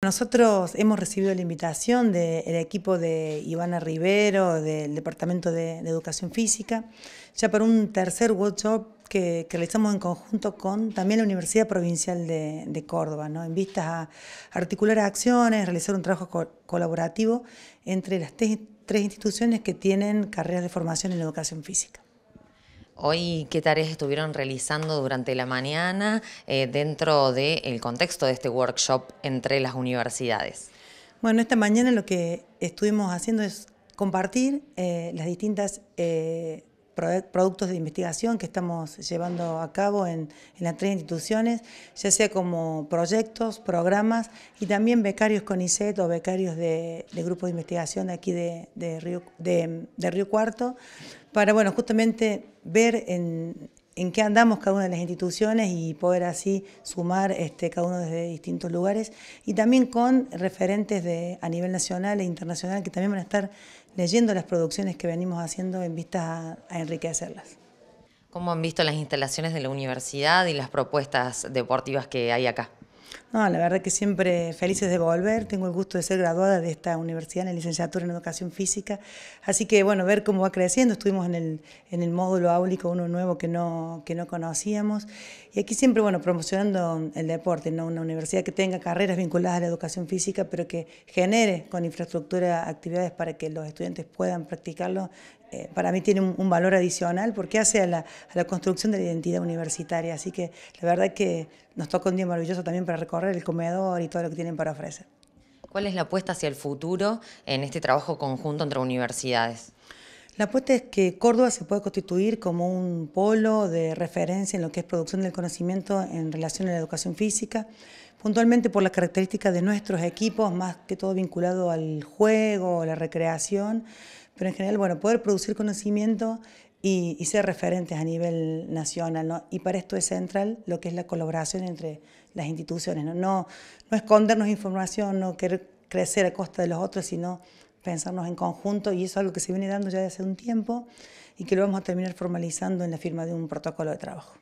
Nosotros hemos recibido la invitación del equipo de Ivana Rivero, del Departamento de, Educación Física, ya para un tercer workshop que, realizamos en conjunto con también la Universidad Provincial de, Córdoba, en vistas a articular acciones, realizar un trabajo colaborativo entre las tres instituciones que tienen carreras de formación en educación física. Hoy, ¿qué tareas estuvieron realizando durante la mañana eh, dentro del contexto de este workshop entre las universidades? Bueno, esta mañana lo que estuvimos haciendo es compartir los eh, las distintas eh, productos de investigación que estamos llevando a cabo en, las tres instituciones, ya sea como proyectos, programas y también becarios con ICET o becarios de, grupos de investigación de aquí de, de Río, de Río Cuarto para, bueno, justamente ver en, qué andamos cada una de las instituciones y poder así sumar este, cada uno desde distintos lugares y también con referentes de, a nivel nacional e internacional que también van a estar leyendo las producciones que venimos haciendo en vista a, a enriquecerlas. ¿Cómo han visto las instalaciones de la universidad y las propuestas deportivas que hay acá? No, la verdad que siempre felices de volver. Tengo el gusto de ser graduada de esta universidad en la licenciatura en educación física. Así que, bueno, ver cómo va creciendo. Estuvimos en el, en el módulo áulico, uno nuevo que no, que no conocíamos. Y aquí siempre, bueno, promocionando el deporte, ¿no? Una universidad que tenga carreras vinculadas a la educación física, pero que genere con infraestructura actividades para que los estudiantes puedan practicarlo. Eh, para mí tiene un, valor adicional porque hace a la, a la construcción de la identidad universitaria. Así que, la verdad que nos toca un día maravilloso también para recorrer el comedor y todo lo que tienen para ofrecer. ¿Cuál es la apuesta hacia el futuro en este trabajo conjunto entre universidades? La apuesta es que Córdoba se puede constituir como un polo de referencia en lo que es producción del conocimiento en relación a la educación física, puntualmente por las características de nuestros equipos, más que todo vinculado al juego, la recreación, pero en general, bueno, poder producir conocimiento y, ser referentes a nivel nacional, Y para esto es central lo que es la colaboración entre las instituciones, ¿no? No, no escondernos información, no querer crecer a costa de los otros, sino pensarnos en conjunto y eso es algo que se viene dando ya desde hace un tiempo y que lo vamos a terminar formalizando en la firma de un protocolo de trabajo.